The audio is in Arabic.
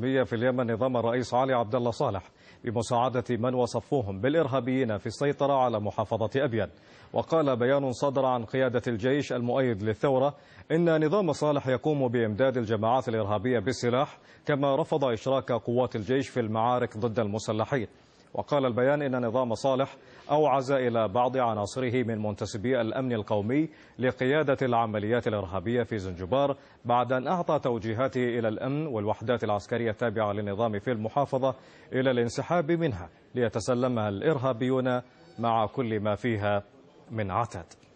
في اليمن نظام الرئيس علي عبد الله صالح بمساعدة من وصفوهم بالإرهابيين في السيطرة على محافظة أبيان وقال بيان صدر عن قيادة الجيش المؤيد للثورة إن نظام صالح يقوم بإمداد الجماعات الإرهابية بالسلاح كما رفض إشراك قوات الجيش في المعارك ضد المسلحين وقال البيان إن نظام صالح أوعز إلى بعض عناصره من منتسبي الأمن القومي لقيادة العمليات الإرهابية في زنجبار بعد أن أعطى توجيهاته إلى الأمن والوحدات العسكرية التابعة للنظام في المحافظة إلى الانسحاب منها ليتسلمها الإرهابيون مع كل ما فيها من عتد